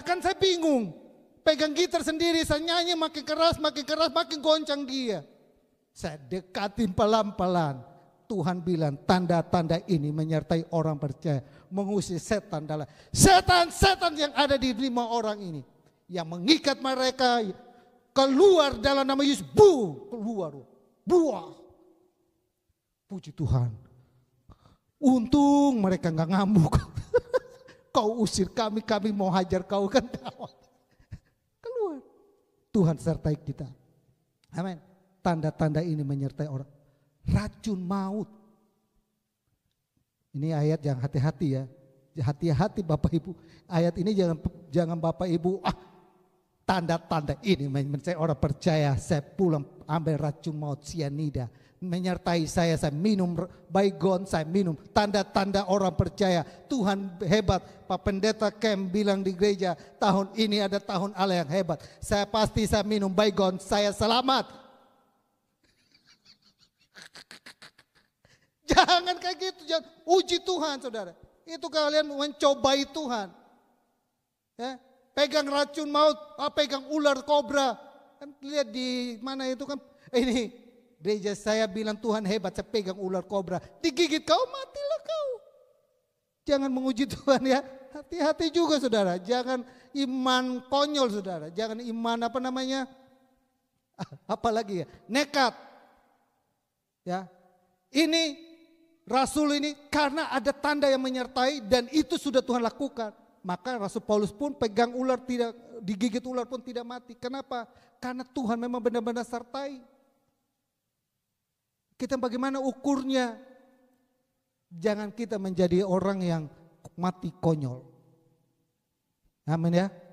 Bahkan saya bingung. Pegang gitar sendiri, saya nyanyi makin keras, makin keras, makin goncang dia. Saya dekatin pelan-pelan. Tuhan bilang tanda-tanda ini menyertai orang percaya. Mengusir setan dalam. Setan-setan yang ada di lima orang ini. Yang mengikat mereka. Keluar dalam nama Yesus. Bu, keluar. Buah. Puji Tuhan. Untung mereka nggak ngamuk. Kau usir kami, kami mau hajar kau kan Daud. Keluar. Tuhan sertai kita. Amin. Tanda-tanda ini menyertai orang. Racun maut. Ini ayat yang hati-hati ya. Hati-hati Bapak Ibu. Ayat ini jangan jangan Bapak Ibu ah tanda-tanda ini saya orang percaya saya pulang ambil racun maut sianida menyertai saya saya minum baygon saya minum tanda-tanda orang percaya Tuhan hebat Pak Pendeta Kem bilang di gereja tahun ini ada tahun Allah yang hebat saya pasti saya minum baygon saya selamat Jangan kayak gitu, jangan uji Tuhan, saudara. Itu kalian mencobai Tuhan. Ya, pegang racun maut, ah, pegang ular kobra. Kan lihat di mana itu kan ini gereja saya bilang Tuhan hebat, saya pegang ular kobra. Digigit kau matilah kau. Jangan menguji Tuhan ya. Hati-hati juga saudara. Jangan iman konyol saudara. Jangan iman apa namanya? Apalagi ya? Nekat. Ya. Ini rasul ini karena ada tanda yang menyertai dan itu sudah Tuhan lakukan. Maka Rasul Paulus pun pegang ular tidak digigit ular pun tidak mati. Kenapa? Karena Tuhan memang benar-benar sertai. Kita bagaimana ukurnya? Jangan kita menjadi orang yang mati konyol. Amin ya.